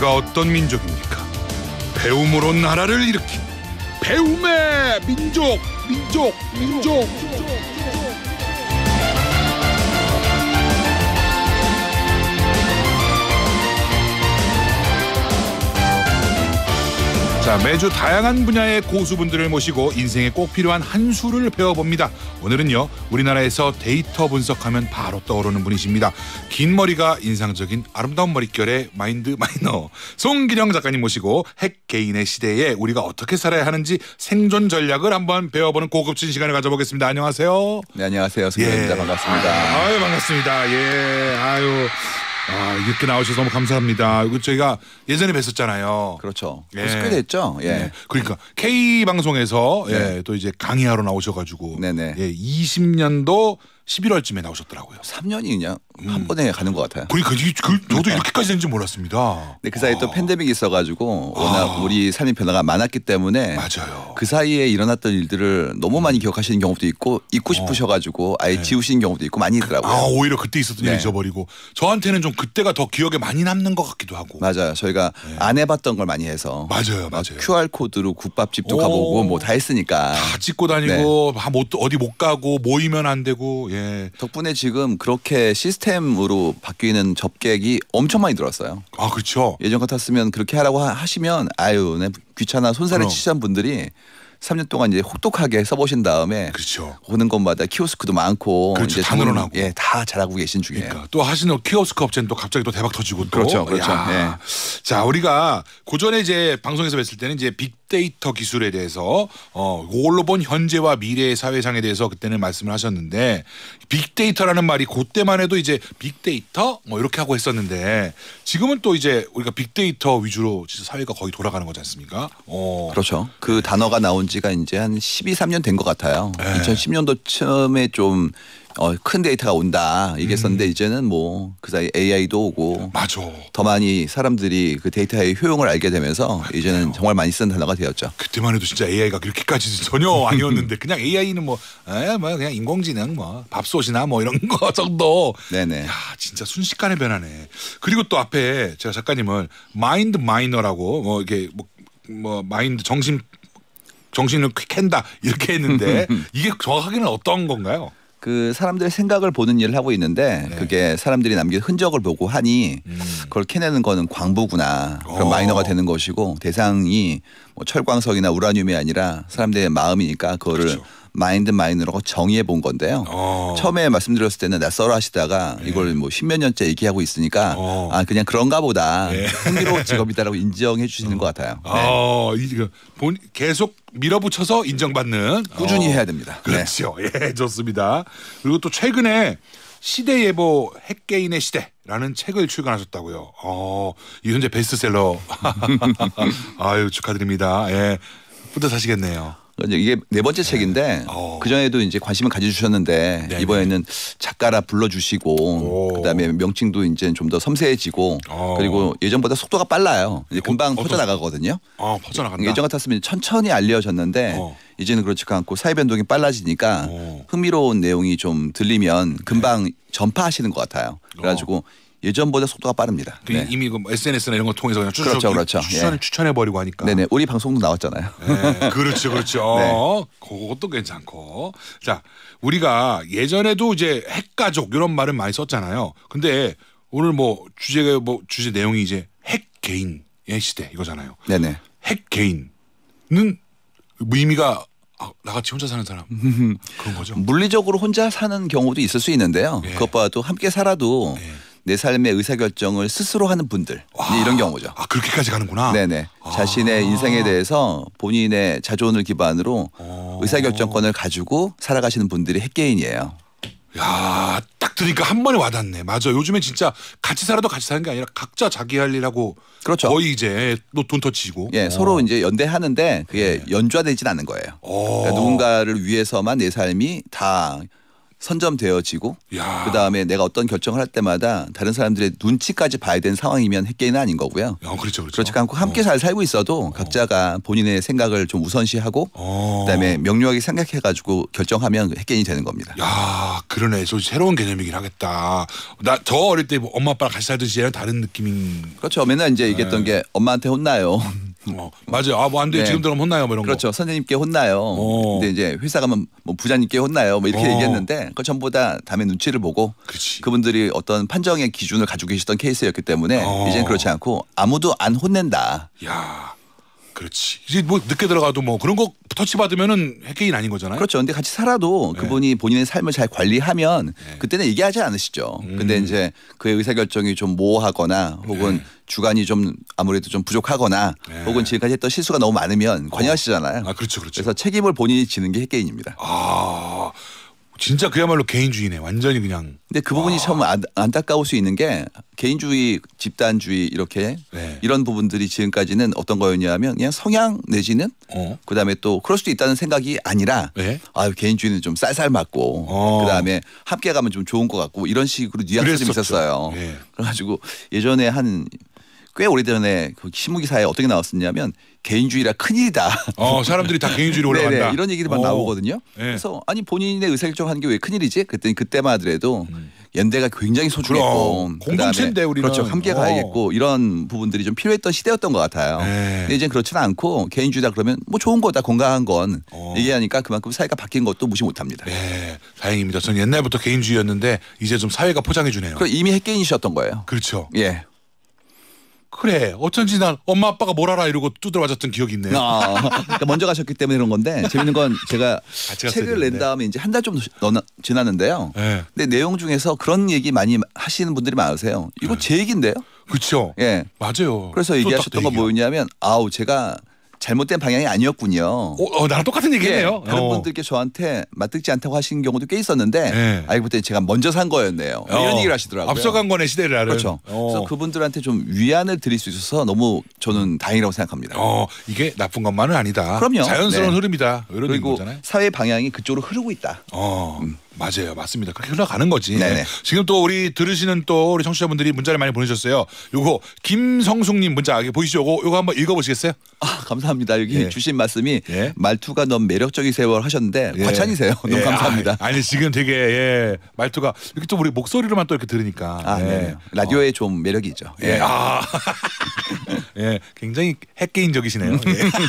우리가 어떤 민족입니까? 배움으로 나라를 일으킨 배움의 민족, 민족, 민족. 민족. 자, 매주 다양한 분야의 고수분들을 모시고 인생에 꼭 필요한 한 수를 배워봅니다. 오늘은요, 우리나라에서 데이터 분석하면 바로 떠오르는 분이십니다. 긴 머리가 인상적인 아름다운 머릿결의 마인드 마이너. 송기령 작가님 모시고 핵 개인의 시대에 우리가 어떻게 살아야 하는지 생존 전략을 한번 배워보는 고급진 시간을 가져보겠습니다. 안녕하세요. 네, 안녕하세요. 송기령입니다. 예. 반갑습니다. 아유, 반갑습니다. 예, 아유. 아, 이렇게 나오셔서 너무 감사합니다. 이거 저희가 예전에 뵀었잖아요. 그렇죠. 예. 꽤 됐죠. 예. 네. 그러니까 K 방송에서 예, 네. 또 이제 강의하러 나오셔가지고 네네. 예, 20년도 11월쯤에 나오셨더라고요. 3년이 그냥 음. 한 번에 가는 것 같아요. 그러니까 그, 저도 이렇게까지 되는지 몰랐습니다. 근데 네, 그 사이 또 아. 팬데믹이 있어가지고 워낙 아. 우리 삶의 변화가 많았기 때문에 맞아요. 그 사이에 일어났던 일들을 너무 많이 음. 기억하시는 경우도 있고 잊고 어. 싶으셔가지고 아예 네. 지우시는 경우도 있고 많이 있더라고요. 아 오히려 그때 있었던 네. 일 잊어버리고 저한테는 좀 그때가 더 기억에 많이 남는 것 같기도 하고. 맞아요. 저희가 네. 안 해봤던 걸 많이 해서 맞아요, 맞아요. QR 코드로 국밥집도 오. 가보고 뭐 뭐다 했으니까 다 찍고 다니고 네. 못, 어디 못 가고 모이면 안 되고 예. 예. 덕분에 지금 그렇게 시스템으로 바뀌는 접객이 엄청 많이 들어왔어요. 아 그렇죠. 예전 같았으면 그렇게 하라고 하, 시면 아유 내 네, 귀찮아 손살에 치시한 분들이 3년 동안 이제 혹독하게 써보신 다음에 그렇죠. 오는 것마다 키오스크도 많고 그렇죠. 다 늘어나고 예, 다 잘하고 계신 중이에요. 그러니까 또 하시는 키오스크 업체는 또 갑자기 또 대박 터지고 또 그렇죠, 그렇죠. 예. 자 우리가 고전에 이제 방송에서 뵀을 때는 이제 빅 빅데이터 기술에 대해서 어, 그걸로 본 현재와 미래의 사회상에 대해서 그때는 말씀을 하셨는데 빅데이터라는 말이 그때만 해도 이제 빅데이터 뭐 이렇게 하고 했었는데 지금은 또 이제 우리가 빅데이터 위주로 사회가 거의 돌아가는 거지 않습니까? 어. 그렇죠. 그 단어가 나온 지가 이제 한 12, 13년 된 것 같아요. 네. 2010년도쯤에 좀 어, 큰 데이터가 온다 이기었는데 음. 이제는 뭐 그 사이 AI도 오고 맞아. 더 많이 사람들이 그 데이터의 효용을 알게 되면서 맞아요. 이제는 정말 많이 쓰는 단어가 되었죠. 그때만 해도 진짜 AI가 그렇게까지 전혀 아니었는데 그냥 AI는 뭐, 에, 뭐 그냥 인공지능 뭐 밥솥이나 뭐 이런 거 정도. 네네. 야 진짜 순식간에 변하네. 그리고 또 앞에 제가 작가님을 마인드 마이너라고 뭐 이게 뭐, 뭐 마인드 정신 정신을 캔다 이렇게 했는데 이게 정확하게는 어떤 건가요? 그 사람들의 생각을 보는 일을 하고 있는데 네. 그게 사람들이 남긴 흔적을 보고 하니 음. 그걸 캐내는 거는 광부구나 그런 오. 어. 마이너가 되는 것이고 대상이 뭐 철광석이나 우라늄이 아니라 사람들의 마음이니까 그거를 그렇죠. 마인드 마인드라고 정의해 본 건데요. 어. 처음에 말씀드렸을 때는 나썰어 하시다가 네. 이걸 뭐 십몇 년째 얘기하고 있으니까 어. 아 그냥 그런가 보다 네. 흥미로운 직업이다라고 인정해 주시는 어. 것 같아요. 어, 네. 어, 이거 본 계속 밀어붙여서 인정받는 꾸준히 어. 해야 됩니다. 네. 그렇죠. 예, 좋습니다. 그리고 또 최근에 시대 예보 핵개인의 시대라는 책을 출간하셨다고요. 어, 이 현재 베스트셀러. 아유 축하드립니다. 예. 뿌듯하시겠네요. 이게 네 번째 네. 책인데 어. 그 전에도 이제 관심을 가져주셨는데 네, 네 이번에는 작가라 불러주시고 오. 그다음에 명칭도 이제 좀 더 섬세해지고 오. 어. 그리고 예전보다 속도가 빨라요. 이제 그 금방 어, 퍼져 나가거든요. 어, 아, 퍼져 나간다. 예전 같았으면 천천히 알려졌는데 어. 이제는 그렇지 않고 사회 변동이 빨라지니까 오. 어. 흥미로운 내용이 좀 들리면 금방 네. 전파하시는 것 같아요. 어. 그래가지고 예전보다 속도가 빠릅니다. 그 네. 이미 그 SNS나 이런 거 통해서 그냥 추천, 그렇죠, 그렇죠. 추천, 예. 추천해 버리고 하니까. 네네, 우리 방송도 나왔잖아요. 네, 그렇죠, 그렇죠. 네. 그것도 괜찮고. 자, 우리가 예전에도 이제 핵가족 이런 말을 많이 썼잖아요. 근데 오늘 뭐 주제가 뭐 주제 내용이 이제 핵 개인의 시대 이거잖아요. 네네. 핵 개인은 의미가 아, 나같이 혼자 사는 사람 그런 거죠. 물리적으로 혼자 사는 경우도 있을 수 있는데요. 예. 그것보다도 함께 살아도. 예. 내 삶의 의사결정을 스스로 하는 분들 와, 이런 경우죠. 아 그렇게까지 가는구나. 네네. 아. 자신의 인생에 대해서 본인의 자존을 기반으로 오. 어. 의사결정권을 가지고 살아가시는 분들이 핵개인이에요. 야, 딱 들으니까 한 번에 와닿네. 맞아. 요즘에 진짜 같이 살아도 같이 사는 게 아니라 각자 자기 할 일하고 그렇죠. 거의 이제 돈 터치고. 예, 오. 어. 서로 이제 연대하는데 그게 네. 연좌되진 않는 거예요. 그러니까 어. 누군가를 위해서만 내 삶이 다 선점되어지고 그 다음에 내가 어떤 결정을 할 때마다 다른 사람들의 눈치까지 봐야 되는 상황이면 핵개인은 아닌 거고요. 어, 그렇죠, 그렇죠. 그렇지 않고 함께 어. 잘 살고 있어도 어. 각자가 본인의 생각을 좀 우선시하고 어. 그다음에 명료하게 생각해가지고 결정하면 핵개인이 되는 겁니다. 야 그러네. 저 새로운 개념이긴 하겠다. 나저 어릴 때뭐 엄마 아빠랑 같이 살던 시절은 다른 느낌인. 그렇죠. 맨날 이제 얘기했던 네. 게 엄마한테 혼나요. 음. 음. 어, 맞아요. 아, 뭐 안 돼. 네. 지금 들어가면 혼나요. 뭐 이런 그렇죠. 거. 선생님께 혼나요. 어. 근데 이제 회사 가면 뭐 부장님께 혼나요. 뭐 이렇게 어. 얘기했는데 그 전부 다담의 눈치를 보고 그치. 그분들이 어떤 판정의 기준을 가지고 계시던 케이스였기 때문에 어. 이제 그렇지 않고 아무도 안 혼낸다. 야. 그렇지. 이제 뭐 늦게 들어가도 뭐 그런 거 터치 받으면은 핵개인 아닌 거잖아요. 그렇죠. 근데 같이 살아도 네. 그분이 본인의 삶을 잘 관리하면 네. 그때는 얘기하지 않으시죠. 음. 근데 이제 그의 의사결정이 좀 모호하거나 혹은 네. 주관이 좀 아무래도 좀 부족하거나 네. 혹은 지금까지 했던 실수가 너무 많으면 관여하시잖아요. 어. 아, 그렇죠. 그렇죠. 그래서 책임을 본인이 지는 게 핵개인입니다. 아. 진짜 그야말로 개인주의네. 완전히 그냥. 근데 그 부분이 아. 참 안, 안타까울 수 있는 게 개인주의, 집단주의 이렇게 네. 이런 부분들이 지금까지는 어떤 거였냐면 그냥 성향 내지는 어. 그다음에 또 그럴 수도 있다는 생각이 아니라 네. 아 개인주의는 좀 쌀쌀 맞고 어. 그다음에 함께 가면 좀 좋은 것 같고 이런 식으로 뉘앙스 좀 있었어요. 네. 그래가지고 예전에 한꽤 오래전에 그 신문기사에 어떻게 나왔었냐면 개인주의라 큰일이다. 어, 사람들이 다 개인주의로 네, 네, 올라간다. 네네, 이런 얘기들막 오. 어. 나오거든요. 네. 그래서 아니 본인의 의사를 결정하는 게 왜 큰일이지? 그랬더니 그때만 하더라도 음. 연대가 굉장히 소중했고 공동체인데 우리는 그렇죠 함께 오. 어. 가야겠고 이런 부분들이 좀 필요했던 시대였던 것 같아요. 네. 근데 이제 그렇지는 않고 개인주의다 그러면 뭐 좋은 거다 건강한 건 오. 어. 얘기하니까 그만큼 사회가 바뀐 것도 무시 못합니다. 네, 다행입니다. 저는 옛날부터 개인주의였는데 이제 좀 사회가 포장해 주네요. 이미 핵개인이셨던 거예요. 그렇죠. 예. 그래 어쩐지 난 엄마 아빠가 뭘 알아 이러고 두드려 맞았던 기억이 있네요. 아, 그러니까 먼저 가셨기 때문에 그런 건데 재밌는 건 제가 아, 책을 낸 다음에 이제 한 달좀 지났는데요. 네. 근데 내용 중에서 그런 얘기 많이 하시는 분들이 많으세요. 이거 네. 제 얘기인데요. 그렇죠. 예, 맞아요. 그래서 얘기하셨던 거 뭐였냐면 아우 제가 잘못된 방향이 아니었군요. 어, 어 나랑 똑같은 얘기네요. 예, 다른 어. 분들께 저한테 맞듣지 않다고 하신 경우도 꽤 있었는데 네. 알고 아, 보니 제가 먼저 산 거였네요. 어. 이런 얘기를 하시더라고요. 앞서간 거네 시대를 알은. 그렇죠. 어. 그래서 그분들한테 좀 위안을 드릴 수 있어서 너무 저는 다행이라고 생각합니다. 어, 이게 나쁜 것만은 아니다. 그럼요. 자연스러운 네. 흐름이다. 이런 그리고 거잖아요. 사회 방향이 그쪽으로 흐르고 있다. 어. 음. 맞아요, 맞습니다. 그렇게 흘러가는 거지. 네네. 지금 또 우리 들으시는 또 우리 청취자분들이 문자를 많이 보내셨어요. 요거 김성숙님 문자 보이시죠? 요거 요거 한번 읽어보시겠어요? 아 감사합니다. 여기 예. 주신 말씀이 예. 말투가 너무 매력적이세요 하셨는데 예. 과찬이세요. 너무 예. 감사합니다. 아, 니 지금 되게 예, 말투가 이렇게 또 우리 목소리로만 또 이렇게 들으니까 아, 예. 라디오에 어. 좀 매력이 죠 예, 아. 예, 굉장히 핵개인적이시네요.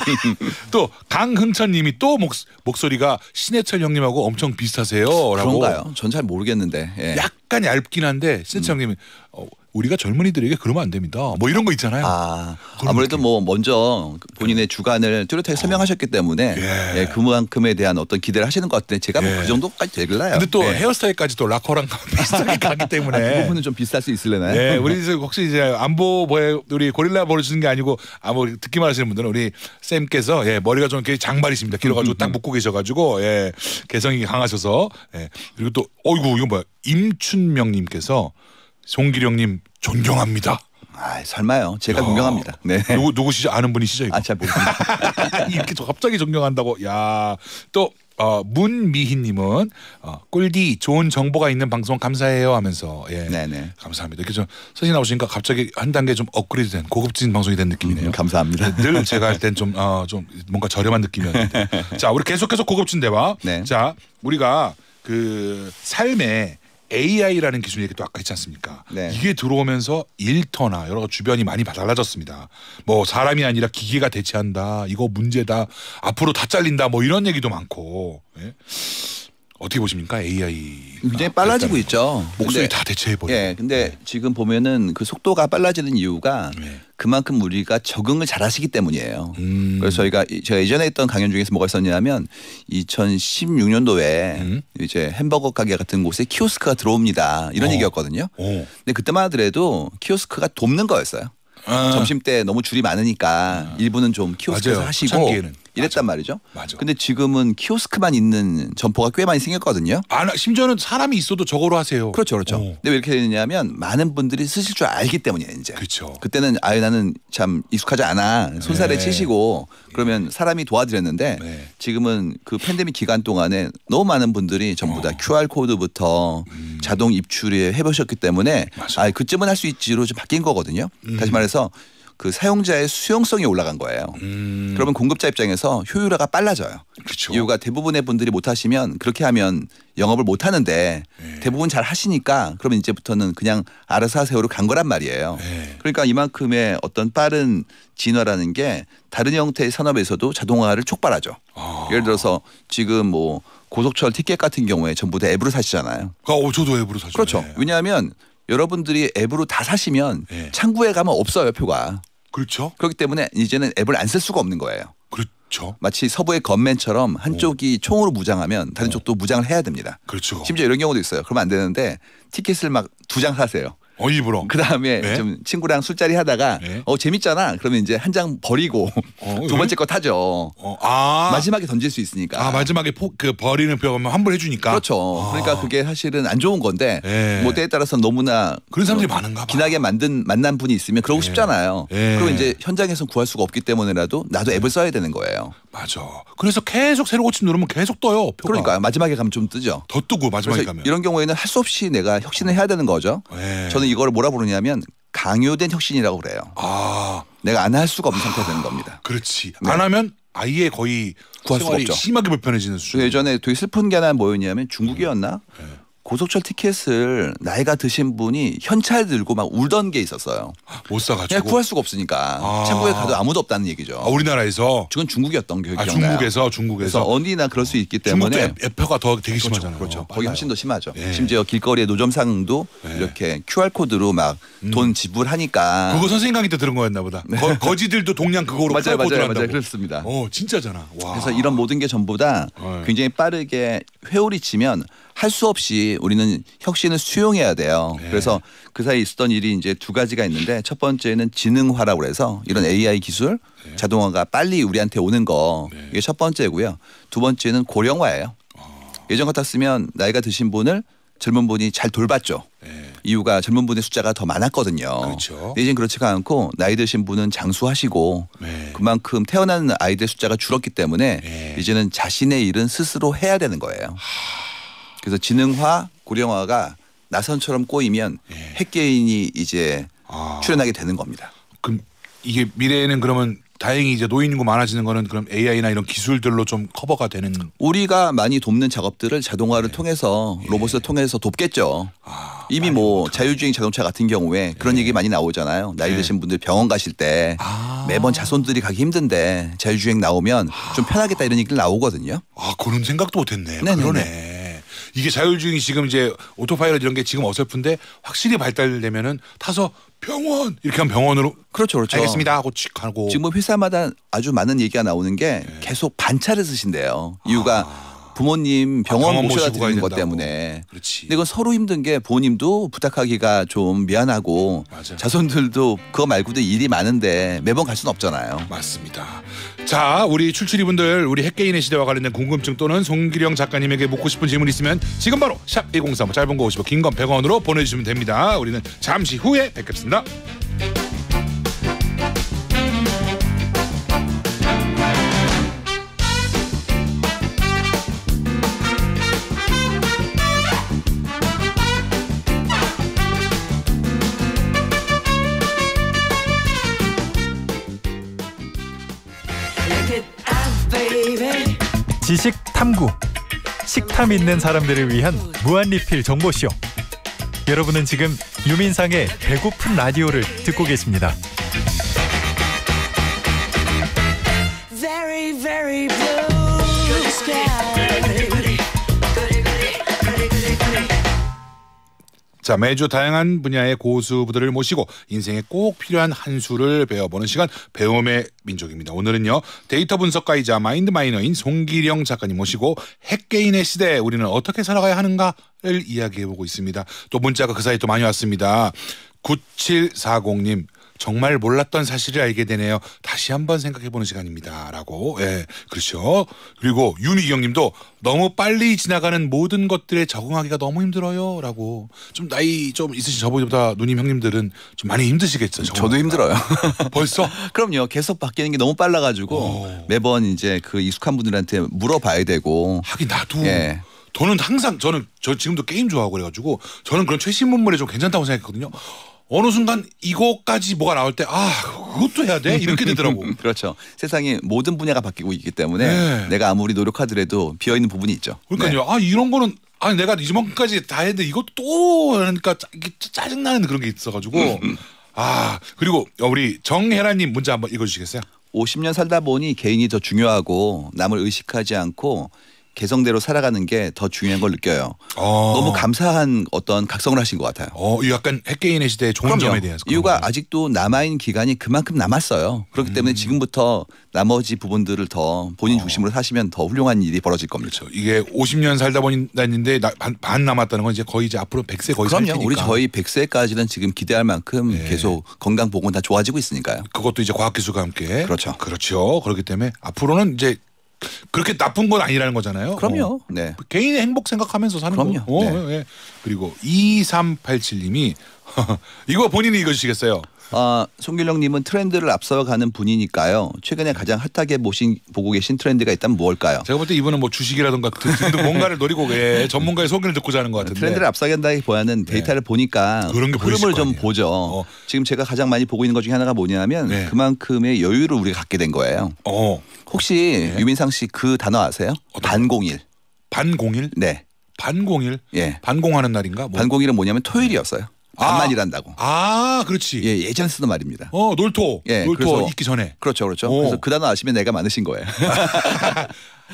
또 강흥천님이 또 목, 목소리가 신해철 형님하고 엄청 비슷하세요. 어라고. 그런가요? 전 잘 모르겠는데. 예. 약간 얇긴 한데 센청님이 음. 어, 우리가 젊은이들에게 그러면 안 됩니다. 뭐 이런 거 있잖아요. 아, 아무래도 느낌. 뭐 먼저 본인의 주관을 뚜렷하게 어. 설명하셨기 때문에 예. 예, 그만큼에 대한 어떤 기대를 하시는 것 같은데 제가 뭐 예. 뭐그 정도까지 되길래요. 근데 또 예. 헤어스타일까지 또 락커랑 비슷하게 가기 때문에 아, 그 부분은 좀 비쌀 수 있을래나요? 네, 예, 우리 혹시 이제 안보 보에 우리 고릴라 보러 주는 게 아니고 아무 뭐 듣기만 하시는 분들은 우리 쌤께서 예, 머리가 좀 이렇게 장발이십니다. 길어가지고 딱 음, 음. 묶고 계셔가지고 예, 개성이 강하셔서 예, 그리고 또 어이구 이거 뭐야 임춘명님께서 송기령님 존경합니다. 아, 설마요. 제가 야, 존경합니다. 네. 누구 누구시죠? 아는 분이시죠? 이거? 아, 잘 모릅니다. 이렇게 갑자기 존경한다고. 야, 또 어, 문미희님은 어, 꿀디 좋은 정보가 있는 방송 감사해요 하면서 예, 네네. 감사합니다. 이렇게 좀 사진 나오시니까 갑자기 한 단계 좀 업그레이드된 고급진 방송이 된 느낌이네요. 음, 감사합니다. 늘 제가 할 땐 좀좀 어, 좀 뭔가 저렴한 느낌이었는데. 자, 우리 계속해서 고급진 대화. 네. 자, 우리가 그 삶에 AI라는 기술 얘기도 아까 했지 않습니까? 네. 이게 들어오면서 일터나 여러 주변이 많이 달라졌습니다. 뭐 사람이 아니라 기계가 대체한다. 이거 문제다. 앞으로 다 잘린다. 뭐 이런 얘기도 많고. 예? 어떻게 보십니까 AI? 굉장히 빨라지고 있죠. 목소리 근데, 다 대체해버려. 예, 근데 네. 지금 보면은 그 속도가 빨라지는 이유가 네. 그만큼 우리가 적응을 잘하시기 때문이에요. 음. 그래서 저희가 제가 예전에 했던 강연 중에서 뭐가 있었냐면 2016년도에 음. 이제 햄버거 가게 같은 곳에 키오스크가 들어옵니다. 이런 어. 얘기였거든요. 오. 근데 그때만 하더라도 키오스크가 돕는 거였어요. 아. 점심 때 너무 줄이 많으니까 아. 일부는 좀 키오스크에서 맞아요. 하시고. 초창기에는. 이랬단 맞아. 말이죠. 맞아. 근데 지금은 키오스크만 있는 점포가 꽤 많이 생겼거든요. 아, 심지어는 사람이 있어도 저거로 하세요. 그렇죠, 그렇죠. 오. 어. 근데 왜 이렇게 되냐면 많은 분들이 쓰실 줄 알기 때문이에요, 이제. 그렇죠. 그때는 아예 나는 참 익숙하지 않아 손살에 네. 치시고 예. 그러면 사람이 도와드렸는데 네. 지금은 그 팬데믹 기간 동안에 너무 많은 분들이 전부 다 어. QR 코드부터 음. 자동 입출에 해보셨기 때문에 맞아. 아 그쯤은 할 수 있지로 좀 바뀐 거거든요. 음. 다시 말해서 그 사용자의 수용성이 올라간 거예요. 음. 그러면 공급자 입장에서 효율화가 빨라져요. 그쵸. 그렇죠. 이유가 대부분의 분들이 못 하시면 그렇게 하면 영업을 못 하는데 네. 예. 대부분 잘 하시니까 그러면 이제부터는 그냥 알아서 하세요로 간 거란 말이에요. 네. 그러니까 이만큼의 어떤 빠른 진화라는 게 다른 형태의 산업에서도 자동화를 촉발하죠. 아. 예를 들어서 지금 뭐 고속철 티켓 같은 경우에 전부 다 앱으로 사시잖아요. 아, 어, 저도 앱으로 사죠. 그렇죠. 네. 왜냐하면 여러분들이 앱으로 다 사시면 네. 창구에 가면 없어요 표가. 그렇죠. 그렇기 때문에 이제는 앱을 안 쓸 수가 없는 거예요. 그렇죠. 마치 서부의 건맨처럼 한쪽이 총으로 무장하면 다른 쪽도 무장을 해야 됩니다. 그렇죠. 심지어 이런 경우도 있어요. 그러면 안 되는데 티켓을 막 두 장 사세요. 어 일부러. 그 다음에 네. 좀 친구랑 술자리 하다가 네. 어 재밌잖아. 그러면 이제 한 장 버리고 어, 두 번째 거 타죠. 어, 아 마지막에 던질 수 있으니까. 아 마지막에 포, 그 버리는 표면 환불해 주니까. 그렇죠. 아. 그러니까 그게 사실은 안 좋은 건데 네. 뭐 때에 따라서 너무나 그런 사람들이 어, 많은가 봐. 기나게 만든 만난 분이 있으면 그러고 예. 싶잖아요. 예. 그리고 이제 현장에서 구할 수가 없기 때문에라도 나도 앱을 써야 되는 거예요. 맞아. 그래서 계속 새로 고침 누르면 계속 떠요. 표가. 그러니까 마지막에 가면 좀 뜨죠. 더 뜨고 마지막에 가면. 이런 경우에는 할 수 없이 내가 혁신을 해야 되는 거죠. 네. 저는 이걸 뭐라 부르냐면 강요된 혁신이라고 그래요. 아. 내가 안 할 수가 없는 아. 상태가 되는 겁니다. 그렇지. 네. 안 하면 아예 거의 구할 수가 없죠. 심하게 불편해지는 수준. 예전에 되게 슬픈 게 하나 뭐였냐면 중국이었나? 네. 고속철 티켓을 나이가 드신 분이 현찰 들고 막 울던 게 있었어요. 못 사가지고 구할 수가 없으니까 아. 천국에 가도 아무도 없다는 얘기죠. 아, 우리나라에서 그건 중국이었던 게 아, 중국에서 중국에서 어디나 그럴 수 있기 때문에 에퍼가 더 되게 그렇죠, 심하잖아요. 그렇죠. 거기 훨씬 더 심하죠. 예. 심지어 길거리에 노점상도 예. 이렇게 QR 코드로 막돈 음. 지불하니까 그거 선생님 강의 때 들은 거였나 보다. 네. 거, 지들도 동양 그거로 맞아요, 맞아요, 맞아요. 그렇습니다. 어, 진짜잖아. 와. 그래서 이런 모든 게 전부 다 어, 예. 굉장히 빠르게 회오리 치면 할수 없이 우리는 혁신을 수용해야 돼요. 네. 그래서 그 사이에 있었던 일이 이제 두 가지가 있는데 첫 번째는 지능화라고 해서 이런 AI 기술 네. 자동화가 빨리 우리한테 오는 거 네. 이게 첫 번째고요. 두 번째는 고령화예요. 어. 예전 같았으면 나이가 드신 분을 젊은 분이 잘 돌봤죠. 네. 이유가 젊은 분의 숫자가 더 많았거든요. 그렇죠. 이젠 그렇지가 않고 나이 드신 분은 장수하시고 네. 그만큼 태어나는 아이들 숫자가 줄었기 때문에 네. 이제는 자신의 일은 스스로 해야 되는 거예요. 하... 그래서 지능화 고령화가 나선처럼 꼬이면 예. 핵개인이 이제 아. 출연하게 되는 겁니다. 그럼 이게 미래에는 그러면 다행히 이제 노인 구 많아지는 거는 그럼 AI나 이런 기술들로 좀 커버가 되는 우리가 많이 돕는 작업들을 자동화를 예. 통해서 예. 로봇을 예. 통해서 돕겠죠. 아, 이미 뭐 못하네. 자율주행 자동차 같은 경우에 그런 예. 얘기 많이 나오잖아요. 나이 예. 드신 분들 병원 가실 때 아. 매번 자손들이 가기 힘든데 자율주행 나오면 아. 좀 편하겠다 이런 얘기를 나오거든요. 아 그런 생각도 못했네. 네, 네 그러네. 네. 이게 자율주행이 지금 이제 오토파일럿 이런 게 지금 어설픈데 확실히 발달되면은 타서 병원 이렇게 하면 병원으로 그렇죠 그렇죠 알겠습니다 하고 칙하고 지금 뭐 회사마다 아주 많은 얘기가 나오는 게 네. 계속 반차를 쓰신대요 이유가 아. 부모님 병원 아, 모셔다 드는것 때문에. 그렇지. 근데 이건 서로 힘든 게 부모님도 부탁하기가 좀 미안하고 맞아. 자손들도 그거 말고도 일이 많은데 매번 갈 수는 없잖아요. 맞습니다. 자, 우리 출출이분들 우리 핵개인의 시대와 관련된 궁금증 또는 송기령 작가님에게 묻고 싶은 질문 있으면 지금 바로 샵1035 짧은 거 50원 긴건 100원으로 보내주시면 됩니다. 우리는 잠시 후에 뵙겠습니다. 지식 탐구 식탐 있는 사람들을 위한 무한리필 정보쇼 여러분은 지금 유민상의 배고픈 라디오를 듣고 계십니다. Very, very 자, 매주 다양한 분야의 고수부들을 모시고 인생에 꼭 필요한 한 수를 배워보는 시간 배움의 민족입니다. 오늘은요. 데이터 분석가이자 마인드 마이너인 송기령 작가님 모시고 핵개인의 시대에 우리는 어떻게 살아가야 하는가를 이야기해보고 있습니다. 또 문자가 그 사이 또 많이 왔습니다. 9740님 정말 몰랐던 사실을 알게 되네요. 다시 한번 생각해보는 시간입니다.라고 예 그렇죠. 그리고 윤희경님도 너무 빨리 지나가는 모든 것들에 적응하기가 너무 힘들어요.라고 좀 나이 좀 있으신 저보다 누님 형님들은 좀 많이 힘드시겠죠. 적응하기가. 저도 힘들어요. 벌써? 그럼요. 계속 바뀌는 게 너무 빨라가지고 오. 매번 이제 그 익숙한 분들한테 물어봐야 되고 하긴 나도. 예. 저는 항상 저는 저 지금도 게임 좋아하고 그래가지고 저는 그런 최신 문물에 좀 괜찮다고 생각했거든요. 어느 순간 이거까지 뭐가 나올 때아 그것도 해야 돼 이렇게 되더라고. 그렇죠. 세상의 모든 분야가 바뀌고 있기 때문에 네. 내가 아무리 노력하더라도 비어 있는 부분이 있죠. 그러니까요. 네. 아 이런 거는 아 내가 이만큼까지 다 했는데 이것도 또 그러니까 짜증 나는 그런 게 있어가지고 아 그리고 우리 정혜라님 문자 한번 읽어주시겠어요? 50년 살다 보니 개인이 더 중요하고 남을 의식하지 않고 개성대로 살아가는 게 더 중요한 걸 느껴요. 어. 너무 감사한 어떤 각성을 하신 것 같아요. 어, 약간 핵개인의 시대의 좋은 점에 대해서. 이유가 거군요. 아직도 남아있는 기간이 그만큼 남았어요. 그렇기 음. 때문에 지금부터 나머지 부분들을 더 본인 어. 중심으로 사시면 더 훌륭한 일이 벌어질 겁니다. 그렇죠. 이게 50년 살다 보니다는데 반, 반, 남았다는 건 이제 거의 이제 앞으로 100세 거의 그럼요. 우리 저희 100세까지는 지금 기대할 만큼 예. 계속 건강 보건 다 좋아지고 있으니까요. 그것도 이제 과학기술과 함께. 그렇죠. 그렇죠. 그렇기 때문에 앞으로는 이제 그렇게 나쁜 건 아니라는 거잖아요. 그럼요. 어. 네. 개인의 행복 생각하면서 사는 그럼요. 거. 어, 네. 예. 그리고 2387님이 이거 본인이 읽어주시겠어요? 어, 송길령님은 트렌드를 앞서가는 분이니까요. 최근에 가장 핫하게 보신 보고 계신 트렌드가 일단 뭘까요? 제가 볼 때 이분은 뭐 주식이라든가 그 뭔가를 노리고 예, 전문가의 소견을 듣고자 하는 것 같은데 트렌드를 앞서간다기보다는 네. 데이터를 네. 보니까 그런 게 흐름을 좀 보죠. 어. 지금 제가 가장 많이 보고 있는 것 중에 하나가 뭐냐면 네. 그만큼의 여유를 우리가 갖게 된 거예요. 어. 혹시 네. 유민상 씨 그 단어 아세요? 반공일. 반공일? 네. 반공일? 예. 반공하는 날인가? 뭐. 반공일은 뭐냐면 토요일이었어요. 반만 아, 일한다고. 아, 그렇지. 예, 예전 쓰던 말입니다. 어, 놀토. 예, 놀토 있기 전에. 그렇죠, 그렇죠. 오. 그래서 그 단어 아시면 내가 많으신 거예요.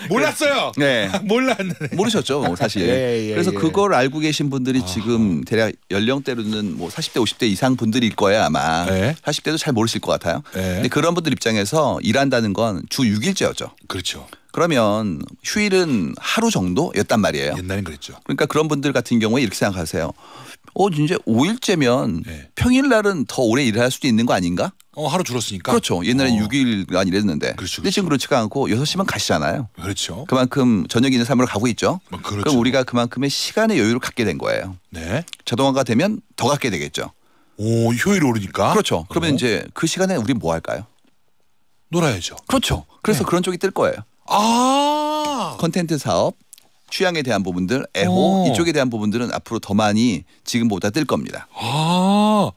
몰랐어요. 네, 몰랐는데 모르셨죠, 뭐, 사실. 예, 예, 예. 그래서 예. 그걸 알고 계신 분들이 지금 아. 대략 연령대로는 뭐 40대, 50대 이상 분들일 거예요 아마. 예. 40대도 잘 모르실 것 같아요. 네. 근데 그런 분들 입장에서 일한다는 건 주6일째였죠 그렇죠. 그러면 휴일은 하루 정도였단 말이에요. 옛날엔 그랬죠. 그러니까 그런 분들 같은 경우에 이렇게 생각하세요. 어 이제 5일째면 네. 평일 날은 더 오래 일할 수도 있는 거 아닌가? 어 하루 줄었으니까. 그렇죠. 옛날엔 어. 6일간 일했는데. 그렇죠, 그렇죠. 근데 그렇죠. 지금 그렇지가 않고 6시면 가시잖아요. 그렇죠. 그만큼 저녁 있는 삶으로 가고 있죠. 뭐, 그렇죠. 그럼 우리가 그만큼의 시간의 여유를 갖게 된 거예요. 네. 자동화가 되면 더 갖게 되겠죠. 오 효율이 오르니까. 그렇죠. 그러면 어. 이제 그 시간에 우리 뭐 할까요? 놀아야죠. 그렇죠. 그래서 네. 그런 쪽이 뜰 거예요. 아. 컨텐츠 사업, 취향에 대한 부분들, 애호 오. 어. 이쪽에 대한 부분들은 앞으로 더 많이 지금보다 뜰 겁니다. 아.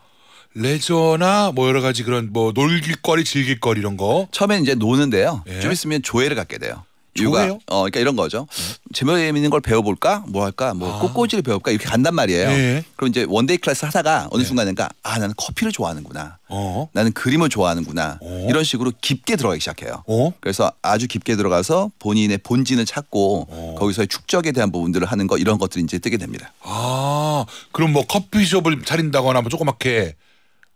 레저나 뭐 여러 가지 그런 뭐 놀길거리, 즐길거리 이런 거. 처음엔 이제 노는데요. 예. 좀 있으면 조회를 갖게 돼요. 이유가 어 그러니까 이런 거죠. 재미있는 걸 배워볼까, 뭐 할까, 뭐 아. 꽃꽂이를 배볼까 이렇게 간단 말이에요. 예. 그럼 이제 원데이 클래스 하다가 어느 예. 순간인가 아 나는 커피를 좋아하는구나, 어. 나는 그림을 좋아하는구나 어. 이런 식으로 깊게 들어가기 시작해요. 어. 그래서 아주 깊게 들어가서 본인의 본진을 찾고 어. 거기서의 축적에 대한 부분들을 하는 거 이런 것들이 이제 뜨게 됩니다. 아 그럼 뭐 커피숍을 차린다거나 뭐 조그맣게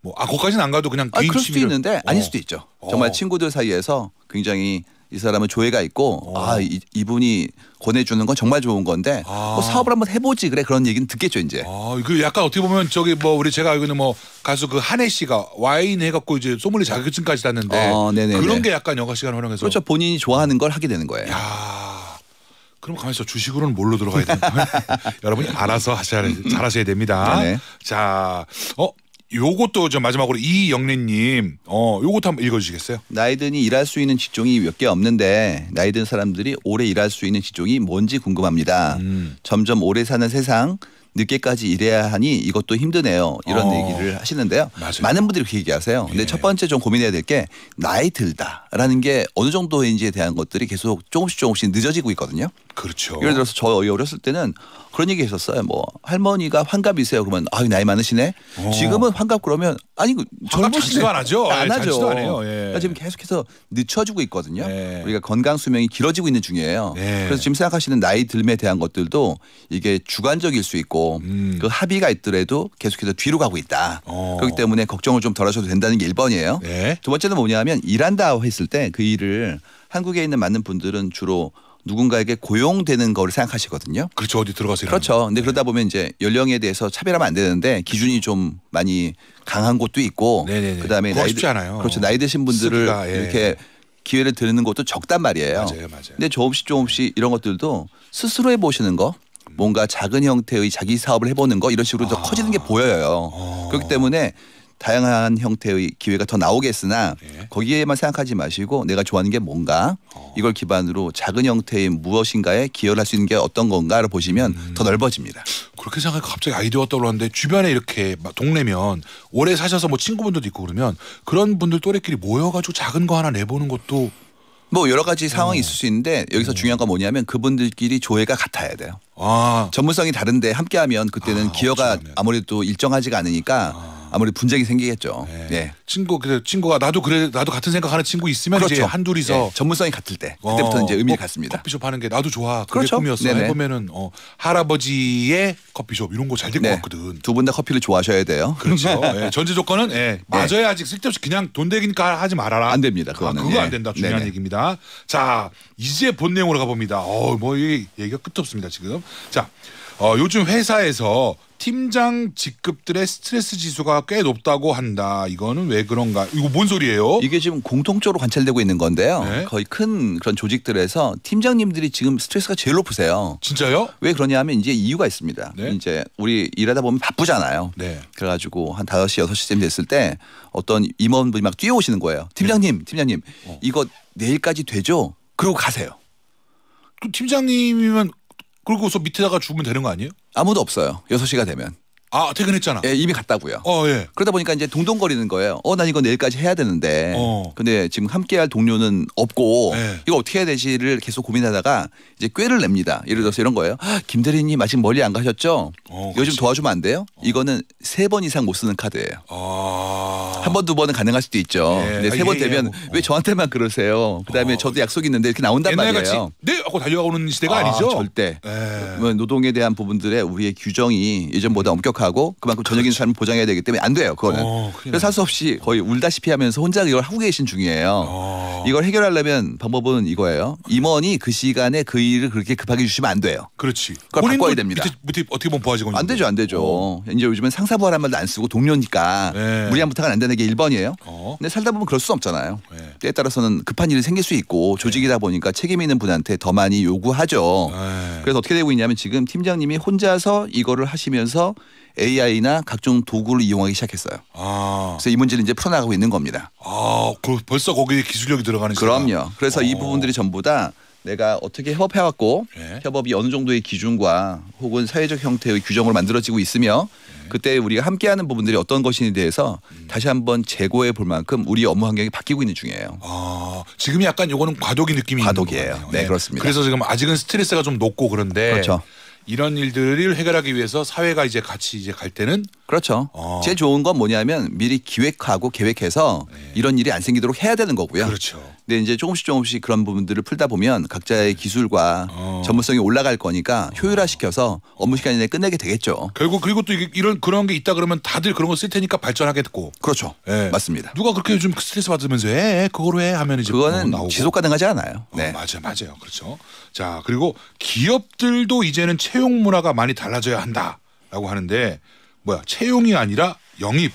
뭐아 거기까지는 안 가도 그냥 아, 개인 그럴 수도 취미를- 있는데 아닐 어. 수도 있죠. 정말 어. 친구들 사이에서 굉장히 이 사람은 조예가 있고 오. 어. 아 이, 분이 권해주는 건 정말 좋은 건데 아. 뭐 사업을 한번 해보지 그래 그런 얘기는 듣겠죠 이제. 아그 약간 어떻게 보면 저기 뭐 우리 제가 알고 있는 뭐 가수 그 한혜 씨가 와인 해갖고 이제 소믈리 자격증까지 땄는데 어, 그런 게 약간 영화 시간 활용해서 그렇죠 본인이 좋아하는 걸 하게 되는 거예요. 야. 그럼 가만히 있어. 주식으로는 뭘로 들어가야 되나? 여러분이 알아서 하셔야, 잘 하셔야 됩니다. 네 자, 어, 요것도 저 마지막으로 이영래님, 어, 요것도 한번 읽어주시겠어요? 나이 드니 일할 수 있는 직종이 몇 개 없는데 나이 든 사람들이 오래 일할 수 있는 직종이 뭔지 궁금합니다. 음. 점점 오래 사는 세상, 늦게까지 일해야 하니 이것도 힘드네요. 이런 어. 얘기를 하시는데요. 맞아요. 많은 분들이 그렇게 얘기하세요. 근데 예. 첫 번째 좀 고민해야 될 게 나이 들다라는 게 어느 정도인지에 대한 것들이 계속 조금씩 조금씩 늦어지고 있거든요. 그렇죠. 예를 들어서 저희 어렸을 때는 그런 얘기 했었어요. 뭐 할머니가 환갑이세요. 그러면 아유 나이 많으시네. 어. 지금은 환갑 그러면 아니 그 젊으시지도 안 하죠. 안 예, 하죠. 안 해요. 예. 그러니까 지금 계속해서 늦춰지고 있거든요. 예. 우리가 건강 수명이 길어지고 있는 중이에요. 예. 그래서 지금 생각하시는 나이 들에 대한 것들도 이게 주관적일 수 있고 음. 그 합의가 있더라도 계속해서 뒤로 가고 있다. 어. 그렇기 때문에 걱정을 좀 덜하셔도 된다는 게 1번이에요. 네. 예. 두 번째는 뭐냐면 일한다 했을 때 그 일을 한국에 있는 많은 분들은 주로 누군가에게 고용되는 거를 생각하시거든요. 그렇죠. 어디 들어가서 그렇죠. 근데 네. 그러다 예. 보면 이제 연령에 대해서 차별하면 안 되는데 기준이 좀 많이 강한 곳도 있고 네네네. 그다음에 나이 쉽지 않아요. 그렇죠. 나이 드신 분들을 쓰기가, 예. 이렇게 기회를 드리는 것도 적단 말이에요. 맞아요, 맞아요. 근데 조금씩 조금씩 이런 것들도 스스로 해보시는 거 뭔가 작은 형태의 자기 사업을 해보는 거 이런 식으로 더 아. 커지는 게 보여요. 어. 그렇기 때문에 다양한 형태의 기회가 더 나오겠으나 네. 거기에만 생각하지 마시고 내가 좋아하는 게 뭔가 어. 이걸 기반으로 작은 형태의 무엇인가에 기여를 할 수 있는 게 어떤 건가를 보시면 음. 더 넓어집니다. 그렇게 생각해 갑자기 아이디어가 떠올랐는데 주변에 이렇게 동네면 오래 사셔서 뭐 친구분들도 있고 그러면 그런 분들 또래끼리 모여가지고 작은 거 하나 내보는 것도 뭐 여러 가지 상황이 어. 있을 수 있는데 여기서 네. 중요한 건 뭐냐면 그분들끼리 조회가 같아야 돼요. 아. 전문성이 다른데 함께하면 그때는 아, 기여가 그렇죠. 네. 아무래도 일정하지가 않으니까 아. 아무리 분쟁이 생기겠죠. 네. 예. 친구 그 친구가 나도 그래 나도 같은 생각하는 친구 있으면 그렇죠. 이제 한둘이서 예. 전문성이 같을 때 어, 그때부터 어, 이제 의미가 뭐, 습니다 커피숍 하는 게 나도 좋아. 그게 그렇죠. 꿈이었어. 네네. 보면은 어, 할아버지의 커피숍 이런 거 잘 될것 네. 같거든. 두 분 다 커피를 좋아하셔야 돼요. 그렇죠. 예. 전제 조건은 예. 네. 맞아야 아직 쓸데없이 그냥 돈 되기니까 하지 말아라. 안 됩니다. 아, 그거는. 아, 그거 안 예. 된다. 중요한 네네. 얘기입니다. 자 이제 본 내용으로 가봅니다. 어뭐 얘기가 끝도 없습니다 지금. 자 어, 요즘 회사에서 팀장 직급들의 스트레스 지수가 꽤 높다고 한다. 이거는 왜 그런가? 이거 뭔 소리예요? 이게 지금 공통적으로 관찰되고 있는 건데요. 네? 거의 큰 그런 조직들에서 팀장님들이 지금 스트레스가 제일 높으세요. 진짜요? 왜 그러냐면 이제 이유가 있습니다. 네? 이제 우리 일하다 보면 바쁘잖아요. 네. 그래가지고 한다시여 시쯤 됐을 때 어떤 임원분이 막 뛰어오시는 거예요. 팀장님, 네. 팀장님, 어. 이거 내일까지 되죠? 그러고 가세요. 그 팀장님이면 그러고서 밑에다가 주면 되는 거 아니에요? 아무도 없어요. 6시가 되면. 아 퇴근했잖아. 예, 이미 갔다고요. 어 예. 그러다 보니까 이제 동동거리는 거예요. 어난 이거 내일까지 해야 되는데. 어. 근데 지금 함께할 동료는 없고 예. 이거 어떻게 해야 되지를 계속 고민하다가 이제 꾀를 냅니다. 예를 들어서 이런 거예요. 아, 김 대리님 아직 멀리 안 가셨죠? 어, 요즘 도와주면 안 돼요? 어. 이거는 세 번 이상 못 쓰는 카드예요. 아. 한번 두 번은 가능할 수도 있죠. 예. 근데 세번 아, 예, 예, 되면 예. 왜 저한테만 그러세요? 그다음에 어. 저도 약속 있는데 이렇게 나온단 말이에요. 네 하고 달려가는 시대가 아, 니죠 절대. 뭐 노동에 대한 부분들의 우리의 규정이 예전보다 엄격한. 생각하고 그만큼 저녁인 그렇죠. 삶을 보장해야 되기 때문에 안 돼요. 그거는. 오, 어, 그래서 할 수 없이 거의 울다시피 하면서 혼자 이걸 하고 계신 중이에요. 오. 어. 이걸 해결하려면 방법은 이거예요. 임원이 그 시간에 그 일을 그렇게 급하게 주시면 안 돼요. 그렇지. 그걸 바꿔야 됩니다. 밑에, 밑에 어떻게 보면 부하직원. 안 되죠. 안 되죠. 오. 어. 이제 요즘은 상사부하란 말도 안 쓰고 동료니까 네. 무리한 부탁은 안 되는 게 1번이에요. 어. 근데 살다 보면 그럴 수 없잖아요. 네. 때에 따라서는 급한 일이 생길 수 있고 네. 조직이다 보니까 책임 있는 분한테 더 많이 요구하죠. 네. 그래서 어떻게 되고 있냐면 지금 팀장님이 혼자서 이거를 하시면서 AI나 각종 도구를 이용하기 시작했어요. 아. 그래서 이 문제를 이제 풀어나가고 있는 겁니다. 아, 그 벌써 거기에 기술력이 들어가는 그럼요. 그래서 어. 이 부분들이 전부 다 내가 어떻게 협업해왔고 네. 협업이 어느 정도의 기준과 혹은 사회적 형태의 규정으로 만들어지고 있으며 네. 그때 우리가 함께하는 부분들이 어떤 것인지에 대해서 음. 다시 한번 재고해 볼 만큼 우리 업무 환경이 바뀌고 있는 중이에요. 아, 지금 약간 이거는 과도기 느낌이 과도기예요. 네, 네, 그렇습니다. 그래서 지금 아직은 스트레스가 좀 높고 그런데 그렇죠. 이런 일들을 해결하기 위해서 사회가 이제 같이 이제 갈 때는 그렇죠. 어. 제일 좋은 건 뭐냐면 미리 기획하고 계획해서 네. 이런 일이 안 생기도록 해야 되는 거고요. 그렇죠. 근데 이제 조금씩 조금씩 그런 부분들을 풀다 보면 각자의 네. 기술과 어. 전문성이 올라갈 거니까 어. 효율화시켜서 업무 시간 내에 끝내게 되겠죠. 결국 그리고 또 이런 그런 게 있다 그러면 다들 그런 거 쓸 테니까 발전하겠고. 그렇죠. 네. 맞습니다. 누가 그렇게 요즘 스트레스 받으면서 해 그거로 해 하면 이제 그거는 지속 가능하지 않아요. 어, 네. 어, 맞아요, 맞아요. 그렇죠. 자, 그리고 기업들도 이제는 채용 문화가 많이 달라져야 한다라고 하는데 뭐야? 채용이 아니라 영입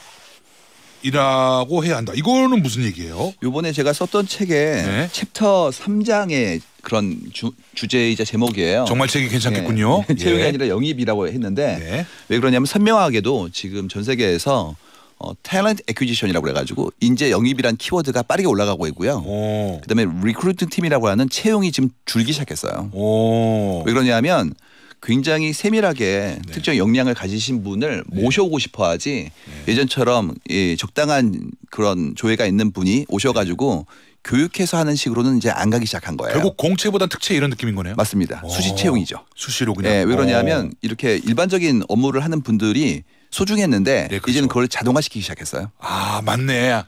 이라고 해야 한다. 이거는 무슨 얘기예요? 요번에 제가 썼던 책에 네. 챕터 3장의 그런 주, 제이자 제목이에요. 정말 책이 괜찮겠군요. 네. 채용이 예. 아니라 영입이라고 했는데 네. 왜 그러냐면 선명하게도 지금 전 세계에서 어, 탤 a l e n t a c 이라고 그래가지고 인재 영입이란 키워드가 빠르게 올라가고 있고요. 오. 그다음에 리 e c 트 팀이라고 하는 채용이 지금 줄기 시작했어요. 오. 왜 그러냐면 굉장히 세밀하게 네. 특정 역량을 가지신 분을 네. 모셔오고 싶어하지 네. 예전처럼 예, 적당한 그런 조회가 있는 분이 오셔가지고 네. 교육해서 하는 식으로는 이제 안 가기 시작한 거예요. 결국 공채보다 특채 이런 느낌인 거네요. 맞습니다. 수시 채용이죠. 수시로 그냥. 네, 왜 그러냐면 이렇게 일반적인 업무를 하는 분들이 소중했는데 네, 그렇죠. 이제는 그걸 자동화시키기 시작했어요. 아 맞네. 아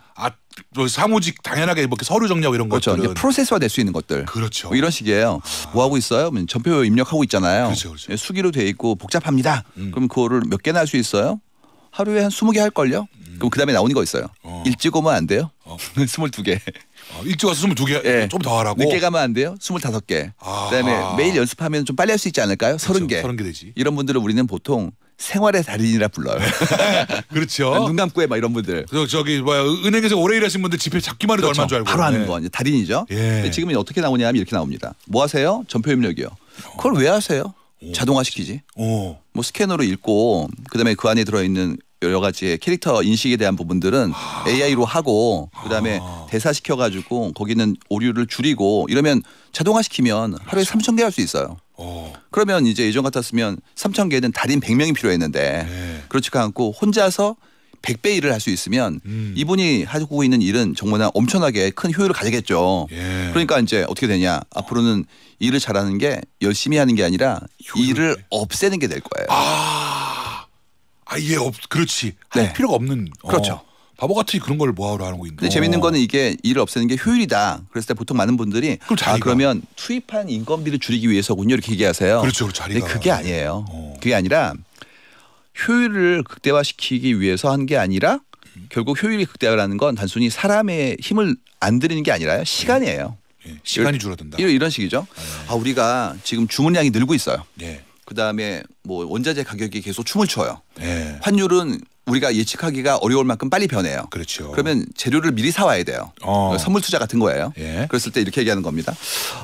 뭐 사무직 당연하게 뭐 이렇게 서류 정리하고 이런 그렇죠. 것들은 프로세스화 될 수 있는 것들. 그렇죠. 뭐 이런 식이에요. 아. 뭐 하고 있어요? 뭐 전표 입력하고 있잖아요. 그렇죠, 그렇죠. 예, 수기로 돼 있고 복잡합니다. 음. 그럼 그거를 몇 개나 할 수 있어요? 하루에 한 20개 할 걸요? 음. 그럼 그다음에 나오는 거 있어요. 어. 일찍 오면 안 돼요? 어. 22개. 어, 일찍 와서 22개 네. 예. 좀더 하라고. 늦게 가면 안 돼요? 25개. 아. 그다음에 매일 연습하면 좀 빨리 할 수 있지 않을까요? 30개. 그렇죠. 30개 되지. 이런 분들을 우리는 보통 생활의 달인이라 불러요. 그렇죠. 눈감고에 막 이런 분들. 저, 저기 뭐 은행에서 오래 일하신 분들 지폐 잡기만 해도 그렇죠. 얼마인 줄 알고. 바로 하는 네. 거 아니에요. 달인이죠. 예. 지금은 어떻게 나오냐면 하 이렇게 나옵니다. 뭐 하세요? 전표 입력이요. 그걸 왜 하세요? 자동화시키지. 오. 뭐 스캐너로 읽고 그다음에 그 안에 들어있는 여러 가지 캐릭터 인식에 대한 부분들은 아. AI로 하고 그다음에 아. 대사시켜 가지고 거기는 오류를 줄이고 이러면 자동화 시키면 하루에 그 그렇죠. 3천 개 할 수 있어요. 어. 그러면 이제 예전 같았으면 3천 개는 달인 100명이 필요했는데 네. 그렇지가 않고 혼자서 100배 일을 할 수 있으면 음. 이분이 하고 있는 일은 정말 엄청나게 큰 효율을 가지겠죠. 예. 그러니까 이제 어떻게 되냐. 앞으로는 일을 잘하는 게 열심히 하는 게 아니라 효율. 일을 없애는 게 될 거예요. 아. 아예 없, 그렇지. 할 네. 필요가 없는. 어. 그렇죠. 어. 바보 같이 그런 걸 뭐하러 하는 거인데. 근데 재밌는 거는 이게 일을 없애는 게 효율이다. 그랬을 때 보통 많은 분들이 아 그러면 투입한 인건비를 줄이기 위해서군요 이렇게 얘기하세요. 그렇죠, 그렇죠. 자리가. 그게 어. 아니에요. 어. 그게 아니라 효율을 극대화시키기 위해서 한 게 아니라 음. 결국 효율이 극대화라는 건 단순히 사람의 힘을 안 들이는 게 아니라요 네. 시간이에요. 예. 시간이 줄어든다. 이런, 이런 식이죠. 아, 네. 아 우리가 지금 주문량이 늘고 있어요. 예. 그다음에 뭐 원자재 가격이 계속 춤을 춰요. 네. 환율은 우리가 예측하기가 어려울 만큼 빨리 변해요. 그렇죠. 그러면 재료를 미리 사와야 돼요. 어. 선물 투자 같은 거예요. 예. 그랬을 때 이렇게 얘기하는 겁니다.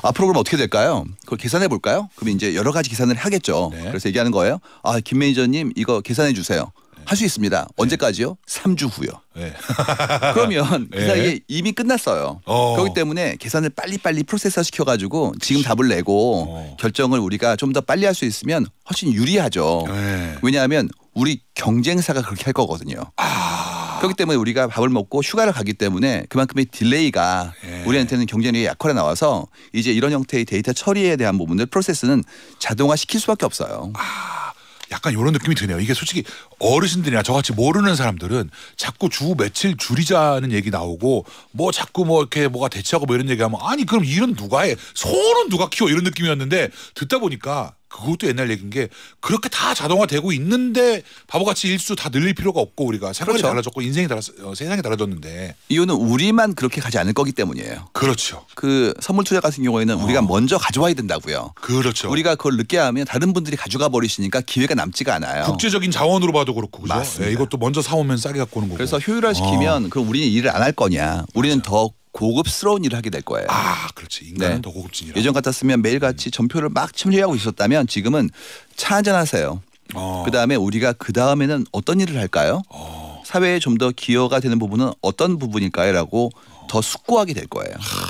앞으로 그럼 어떻게 될까요? 그걸 계산해 볼까요? 그럼 이제 여러 가지 계산을 하겠죠. 네. 그래서 얘기하는 거예요. 아, 김 매니저님 이거 계산해 주세요. 할수 있습니다. 네. 언제까지요? 3주 후요. 네. 그러면 그 예. 사이에 이미 끝났어요. 어. 그렇기 때문에 계산을 빨리빨리 프로세서 시켜가지고 지금 답을 내고 어. 결정을 우리가 좀 더 빨리 할 수 있으면 훨씬 유리하죠. 네. 왜냐하면 우리 경쟁사가 그렇게 할 거거든요. 아... 그렇기 때문에 우리가 밥을 먹고 휴가를 가기 때문에 그만큼의 딜레이가 예. 우리한테는 경쟁력의 약화로 나와서 이제 이런 형태의 데이터 처리에 대한 부분들 프로세스는 자동화 시킬 수밖에 없어요. 아... 약간 이런 느낌이 드네요. 이게 솔직히 어르신들이나 저같이 모르는 사람들은 자꾸 주 며칠 줄이자는 얘기 나오고 뭐 자꾸 뭐 이렇게 뭐가 대체하고 뭐 이런 얘기하면 아니 그럼 일은 누가 해? 소는 누가 키워? 이런 느낌이었는데 듣다 보니까 그것도 옛날 얘기인 게 그렇게 다 자동화되고 있는데 바보같이 일수 다 늘릴 필요가 없고 우리가 생각이 그렇죠. 달라졌고 인생이 달라 어, 세상이 달라졌는데 이유는 우리만 그렇게 가지 않을 거기 때문이에요. 그렇죠. 그 선물 투자 같은 경우에는 어. 우리가 먼저 가져와야 된다고요. 그렇죠. 우리가 그걸 늦게 하면 다른 분들이 가져가 버리시니까 기회가 남지가 않아요. 국제적인 자원으로 봐도 그렇고 그죠? 맞습니다. 예, 이것도 먼저 사오면 싸게 갖고 오는 거고. 그래서 효율화시키면 어. 그럼 우리는 일을 안 할 거냐? 우리는 맞아. 더 고급스러운 일을 하게 될 거예요. 아, 그렇지. 인간은 네. 더 고급진 일. 예전 같았으면 매일같이 전표를 막 첨지하고 있었다면 지금은 차 한잔 하세요. 어. 그다음에 우리가 그다음에는 어떤 일을 할까요? 어. 사회에 좀 더 기여가 되는 부분은 어떤 부분일까요라고 어. 더 숙고하게 될 거예요. 하.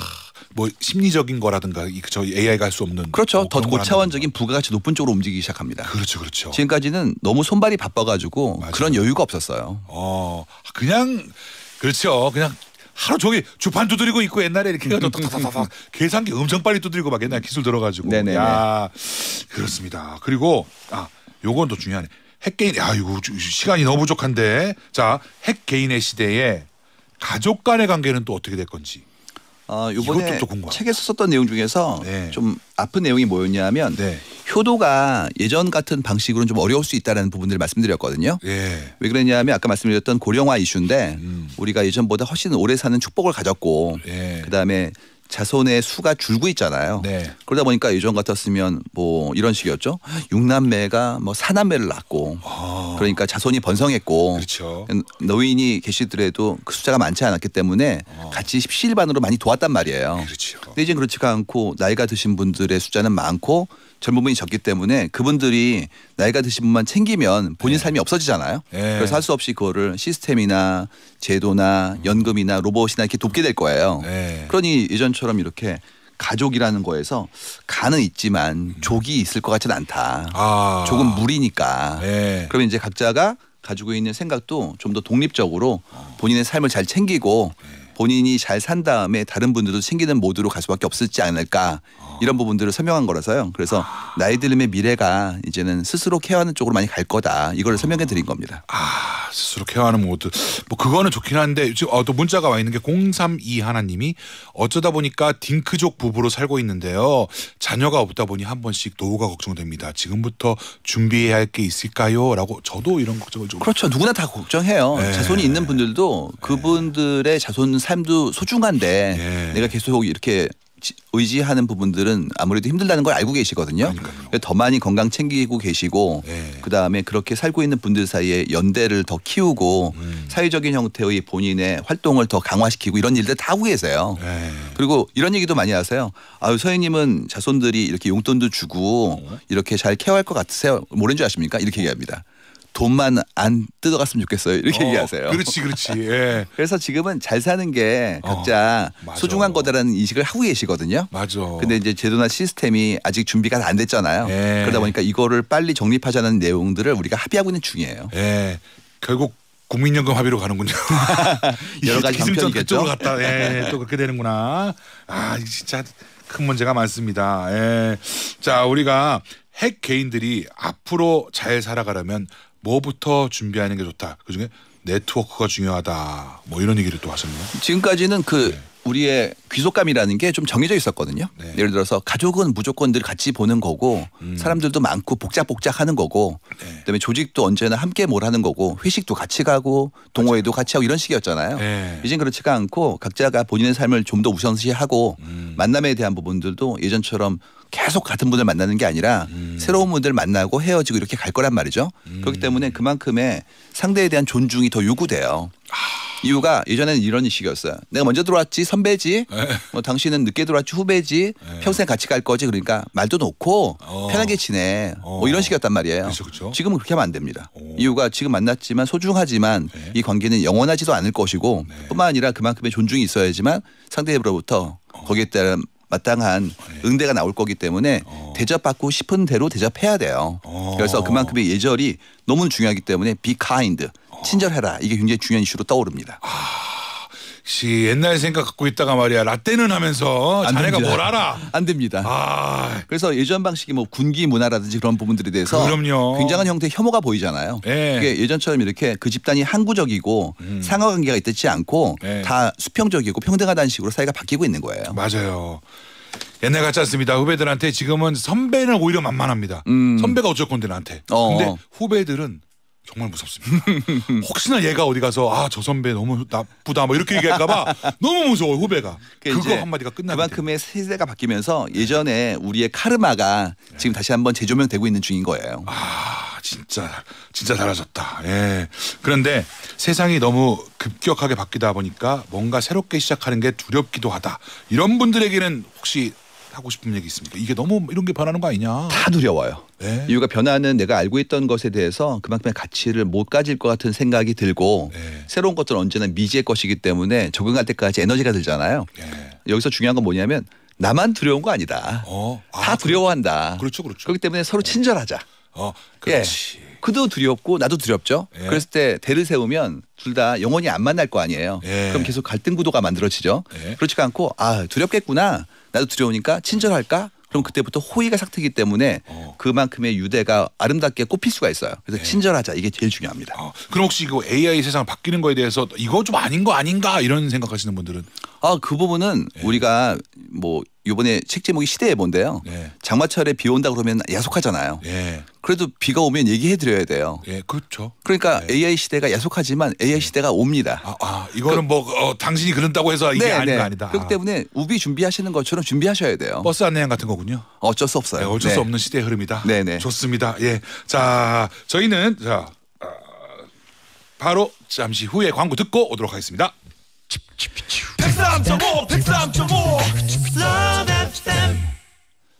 뭐 심리적인 거라든가 그 저 AI가 할 수 없는 그렇죠. 뭐더 고차원적인 부가가치 높은 쪽으로 움직이기 시작합니다. 그렇죠, 그렇죠. 지금까지는 너무 손발이 바빠가지고 맞아요. 그런 여유가 없었어요. 어, 그냥 그렇죠. 그냥 하루 종일 주판 두드리고 있고 옛날에 이렇게 탁탁탁탁 음, 음, 음, 계산기 엄청 빨리 두드리고 막 옛날 기술 들어가지고 네네네. 야 그렇습니다. 그리고 아 요건 또 중요하네. 핵개인 야 이거 시간이 너무 부족한데 자 핵개인의 시대에 가족 간의 관계는 또 어떻게 될 건지. 어, 이번에 책에서 썼던 내용 중에서 네. 좀 아픈 내용이 뭐였냐면 네. 효도가 예전 같은 방식으로는 좀 어려울 수있다는 부분들을 말씀드렸거든요. 네. 왜 그랬냐면 아까 말씀드렸던 고령화 이슈인데 음. 우리가 예전보다 훨씬 오래 사는 축복을 가졌고 예. 그다음에 자손의 수가 줄고 있잖아요. 네. 그러다 보니까 예전 같았으면 뭐 이런 식이었죠. 육남매가 뭐 사남매를 낳고 아. 그러니까 자손이 번성했고 그렇죠. 음, 노인이 계시더라도 그 숫자가 많지 않았기 때문에 아. 같이 십시일반으로 많이 도왔단 말이에요. 그렇죠. 근데 이제 그렇지가 않고 나이가 드신 분들의 숫자는 많고 젊은 분이 적기 때문에 그분들이 나이가 드신 분만 챙기면 본인 네. 삶이 없어지잖아요. 네. 그래서 할 수 없이 그거를 시스템이나 제도나 음. 연금이나 로봇이나 이렇게 돕게 될 거예요. 네. 그러니 예전처럼 이렇게 가족이라는 거에서 간은 있지만 음. 족이 있을 것 같지는 않다. 아. 조금 무리니까. 네. 그러면 이제 각자가 가지고 있는 생각도 좀 더 독립적으로 어. 본인의 삶을 잘 챙기고 네. 본인이 잘 산 다음에 다른 분들도 챙기는 모드로 갈 수밖에 없을지 않을까 이런 부분들을 설명한 거라서요. 그래서 나이 들음의 미래가 이제는 스스로 케어하는 쪽으로 많이 갈 거다 이걸 설명해 드린 겁니다. 아 스스로 케어하는 모드 뭐 그거는 좋긴 한데 지금 어, 또 문자가 와 있는 게 032 하나님이 어쩌다 보니까 딩크족 부부로 살고 있는데요. 자녀가 없다 보니 한 번씩 노후가 걱정됩니다. 지금부터 준비해야 할 게 있을까요?라고 저도 이런 걱정을 좀 그렇죠. 누구나 다 걱정해요. 네. 자손이 있는 분들도 네. 그분들의 자손 삶도 소중한데 예. 내가 계속 이렇게 의지하는 부분들은 아무래도 힘들다는 걸 알고 계시거든요. 그러니까요. 더 많이 건강 챙기고 계시고 예. 그다음에 그렇게 살고 있는 분들 사이에 연대를 더 키우고 음. 사회적인 형태의 본인의 활동을 더 강화시키고 이런 일들 다 하고 계세요. 예. 그리고 이런 얘기도 많이 하세요. 아유 서인님은 자손들이 이렇게 용돈도 주고 어? 이렇게 잘 케어할 것 같으세요. 뭐라는 줄 아십니까? 이렇게 얘기합니다. 돈만 안 뜯어갔으면 좋겠어요. 이렇게 어, 얘기하세요. 그렇지, 그렇지. 예. 그래서 지금은 잘 사는 게 어, 각자 어, 소중한 거다라는 인식을 하고 계시거든요. 맞아. 근데 이제 제도나 시스템이 아직 준비가 안 됐잖아요. 예. 그러다 보니까 이거를 빨리 정립하자는 내용들을 우리가 합의하고 있는 중이에요. 예. 결국 국민연금 합의로 가는군요. 여러 가지 방편이겠죠. 그쪽으로 갔다. 예, 또 그렇게 되는구나. 아, 진짜 큰 문제가 많습니다. 예. 자, 우리가 핵 개인들이 앞으로 잘 살아가려면 뭐부터 준비하는 게 좋다. 그중에 네트워크가 중요하다. 뭐 이런 얘기를 또 하셨네요. 지금까지는 그 네. 우리의 귀속감이라는 게 좀 정해져 있었거든요. 네. 예를 들어서 가족은 무조건 늘 같이 보는 거고 음. 사람들도 많고 복작복작하는 거고 네. 그다음에 조직도 언제나 함께 뭘 하는 거고 회식도 같이 가고 동호회도 맞아요. 같이 하고 이런 식이었잖아요. 네. 이젠 그렇지가 않고 각자가 본인의 삶을 좀 더 우선시하고 음. 만남에 대한 부분들도 예전처럼 계속 같은 분을 만나는 게 아니라 음. 새로운 분들 만나고 헤어지고 이렇게 갈 거란 말이죠. 음. 그렇기 때문에 그만큼의 상대에 대한 존중이 더 요구돼요. 아. 이유가 예전에는 이런 식이었어요. 내가 먼저 들어왔지 선배지 네. 예. 뭐 당신은 늦게 들어왔지 후배지 예. 평생 같이 갈 거지 그러니까 말도 놓고 어. 편하게 지내. 어. 뭐 이런 식이었단 말이에요. 그렇그렇 지금은 그렇게 하면 안 됩니다. 오. 어. 이유가 지금 만났지만 소중하지만 네. 이 관계는 영원하지도 않을 것이고 네. 뿐만 아니라 그만큼의 존중이 있어야지만 상대로부터 어. 거기에 따른 마땅한 네. 응대가 나올 거기 때문에 어. 대접받고 싶은 대로 대접해야 돼요. 어. 그래서 그만큼의 예절이 너무 중요하기 때문에 be kind, 어. 친절해라. 이게 굉장히 중요한 이슈로 떠오릅니다. 아. 시 옛날 생각 갖고 있다가 말이야 라떼는 하면서 안 자네가 됩니다. 뭘 알아? 안 됩니다. 아, 그래서 예전 방식이 뭐 군기 문화라든지 그런 부분들에 대해서 그럼요. 굉장한 형태의 혐오가 보이잖아요. 예. 그게 예전처럼 이렇게 그 집단이 항구적이고 음. 상하관계가 있지 않고 예. 다 수평적이고 평등하다는 식으로 사회가 바뀌고 있는 거예요. 맞아요. 옛날 같지 않습니다. 후배들한테 지금은 선배는 오히려 만만합니다. 음. 선배가 어쩔 건데 나한테. 어 근데 어. 후배들은 정말 무섭습니다. 혹시나 얘가 어디 가서 아 저 선배 너무 나쁘다 뭐 이렇게 얘기할까봐 너무 무서워 후배가 그러니까 거한 마디가 끝나. 그만큼의 세대가 바뀌면서 예전에 우리의 카르마가 네. 지금 다시 한번 재조명되고 있는 중인 거예요. 아 진짜 진짜 달라졌다. 예. 그런데 세상이 너무 급격하게 바뀌다 보니까 뭔가 새롭게 시작하는 게 두렵기도 하다. 이런 분들에게는 혹시 하고 싶은 얘기 있습니까? 이게 너무 이런 게 변하는 거 아니냐? 다 두려워요. 네. 이유가 변화는 내가 알고 있던 것에 대해서 그만큼의 가치를 못 가질 것 같은 생각이 들고 네. 새로운 것들은 언제나 미지의 것이기 때문에 적응할 때까지 에너지가 들잖아요. 네. 여기서 중요한 건 뭐냐면 나만 두려운 거 아니다. 어. 아, 다 두려워한다. 그렇죠, 그렇죠. 그렇기 때문에 서로 네. 친절하자. 어, 그렇지. 예. 그도 두렵고 나도 두렵죠. 예. 그랬을 때 대를 세우면 둘 다 영원히 안 만날 거 아니에요. 예. 그럼 계속 갈등 구도가 만들어지죠. 예. 그렇지가 않고 아 두렵겠구나. 나도 두려우니까 친절할까? 그럼 그때부터 호의가 삭트기 때문에 어. 그만큼의 유대가 아름답게 꼽힐 수가 있어요. 그래서 예. 친절하자 이게 제일 중요합니다. 어. 그럼 혹시 그 AI 세상 바뀌는 거에 대해서 이거 좀 아닌 거 아닌가 이런 생각하시는 분들은 아, 그 부분은 네. 우리가 뭐 요번에 책 제목이 시대의 본데요 네. 예. 장마철에 비 온다 그러면 야속하잖아요. 네. 그래도 비가 오면 얘기해 드려야 돼요. 예, 그렇죠. 그러니까 AI 시대가 야속하지만 AI 시대가 옵니다. 아, 아 이거는 그, 뭐 어, 당신이 그런다고 해서 이게 네, 아닌 네. 아니다. 그렇기 때문에 우비 준비하시는 것처럼 준비하셔야 돼요. 버스 안내양 같은 거군요. 어쩔 수 없어요. 네, 어쩔 수 없는 시대의 흐름이다. 네, 네. 좋습니다. 예. 자, 저희는 자 아, 바로 잠시 후에 광고 듣고 오도록 하겠습니다.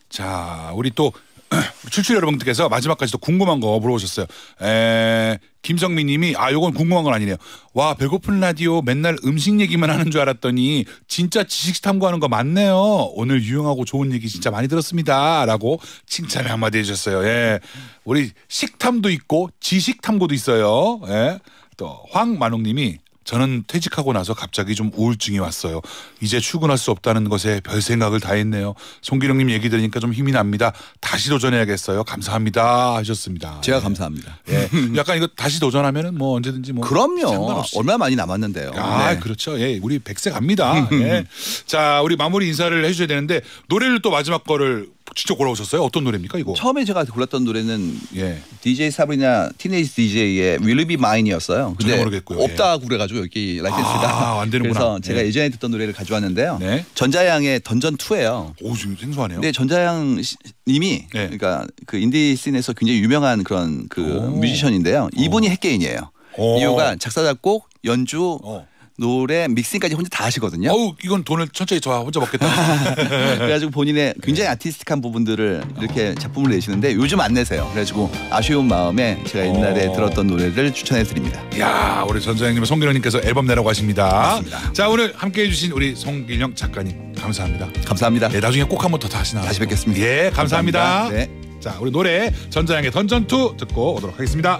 자 우리 또 출출 여러분들께서 마지막까지 또 궁금한 거 물어보셨어요. 에, 김성민 님이 아 요건 궁금한 건 아니네요. 와 배고픈 라디오 맨날 음식 얘기만 하는 줄 알았더니 진짜 지식 탐구하는 거 맞네요. 오늘 유용하고 좋은 얘기 진짜 많이 들었습니다. 라고 칭찬을 한마디 해주셨어요. 예. 우리 식탐도 있고 지식 탐구도 있어요. 예. 또 황만옥 님이 저는 퇴직하고 나서 갑자기 좀 우울증이 왔어요. 이제 출근할 수 없다는 것에 별 생각을 다 했네요. 송기령님 얘기 들으니까 좀 힘이 납니다. 다시 도전해야겠어요. 감사합니다. 하셨습니다. 제가 네. 감사합니다. 예. 약간 이거 다시 도전하면은 뭐 언제든지 뭐 그럼요. 얼마 많이 남았는데요. 아 네. 그렇죠. 예, 우리 백세 갑니다. 예. 자, 우리 마무리 인사를 해주셔야 되는데 노래를 또 마지막 거를 직접 골라오셨어요? 어떤 노래입니까 이거? 처음에 제가 골랐던 노래는 예. DJ 사브리나 티네이지 DJ의 Will y Be Mine이었어요. 근데 모르겠고요. 없다고 그래가지고 여기 라이센스가 아, 안 되는구나. 그래서 제가 네. 예. 전에 듣던 노래를 가져왔는데요. 네. 전자양의 던전 2예요. 오 지금 생소하네요. 네, 전자양 님이 네. 그러니까 그 인디 씬에서 굉장히 유명한 그런 그 오. 뮤지션인데요. 이분이 헷개인이에요 어. 어. 이유가 작사 작곡 연주 어. 노래 믹싱까지 혼자 다 하시거든요. 어우 이건 돈을 천천히 저 혼자 먹겠다. 그래가지고 본인의 굉장히 아티스틱한 부분들을 이렇게 작품을 내시는데 요즘 안 내세요. 그래가지고 아쉬운 마음에 제가 옛날에 어. 들었던 노래를 추천해 드립니다. 야 우리 전사장님 송길영님께서 앨범 내라고 하십니다. 맞습니다. 자 오늘 함께해 주신 우리 송길영 작가님 감사합니다. 감사합니다. 네, 나중에 꼭 한번 더 다시 나와 다시 뵙겠습니다. 예 감사합니다. 감사합니다. 네. 자 우리 노래 전자양의 던전 투 듣고 오도록 하겠습니다.